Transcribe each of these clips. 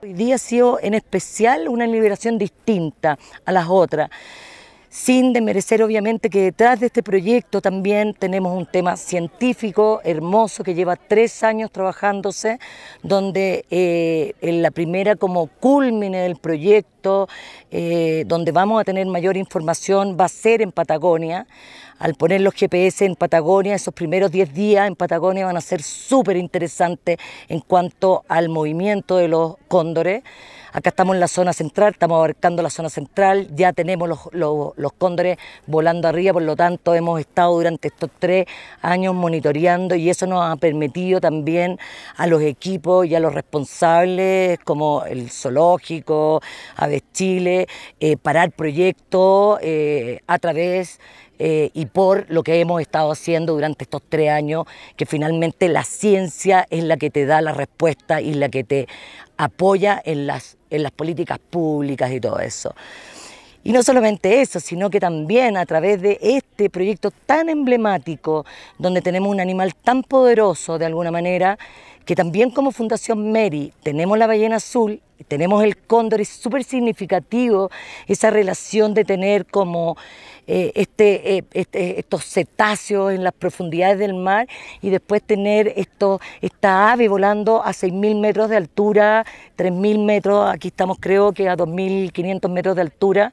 Hoy día ha sido en especial una liberación distinta a las otras, sin demerecer obviamente que detrás de este proyecto también tenemos un tema científico hermoso que lleva tres años trabajándose, donde eh, en la primera como culmine del proyecto eh, donde vamos a tener mayor información va a ser en Patagonia. Al poner los GPS en Patagonia, esos primeros 10 días en Patagonia van a ser súper interesantes en cuanto al movimiento de los cóndores. Acá estamos en la zona central, estamos abarcando la zona central, ya tenemos los, cóndores volando arriba, por lo tanto hemos estado durante estos tres años monitoreando y eso nos ha permitido también a los equipos y a los responsables como el zoológico, a Chile, eh, para el proyecto eh, a través eh, y por lo que hemos estado haciendo durante estos tres años, que finalmente la ciencia es la que te da la respuesta y la que te apoya en las, en las políticas públicas y todo eso. Y no solamente eso, sino que también a través de este proyecto tan emblemático, donde tenemos un animal tan poderoso de alguna manera, que también como Fundación Mary tenemos la ballena azul, tenemos el cóndor, es súper significativo esa relación de tener como eh, este, eh, este, estos cetáceos en las profundidades del mar y después tener esto, esta ave volando a 6.000 metros de altura, 3.000 metros, aquí estamos creo que a 2.500 metros de altura.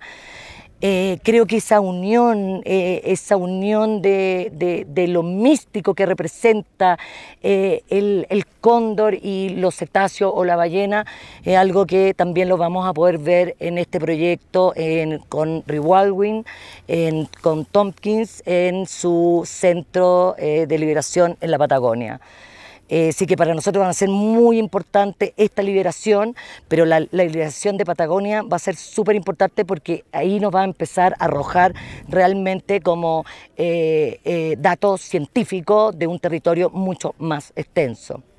Eh, creo que esa unión, eh, esa unión de, lo místico que representa eh, el, cóndor y los cetáceos o la ballena, es algo que también lo vamos a poder ver en este proyecto en, con en con Tompkins, en su centro de liberación en la Patagonia. Eh, sí que para nosotros va a ser muy importante esta liberación, pero la, liberación de Patagonia va a ser súper importante porque ahí nos va a empezar a arrojar realmente como eh, eh, datos científicos de un territorio mucho más extenso.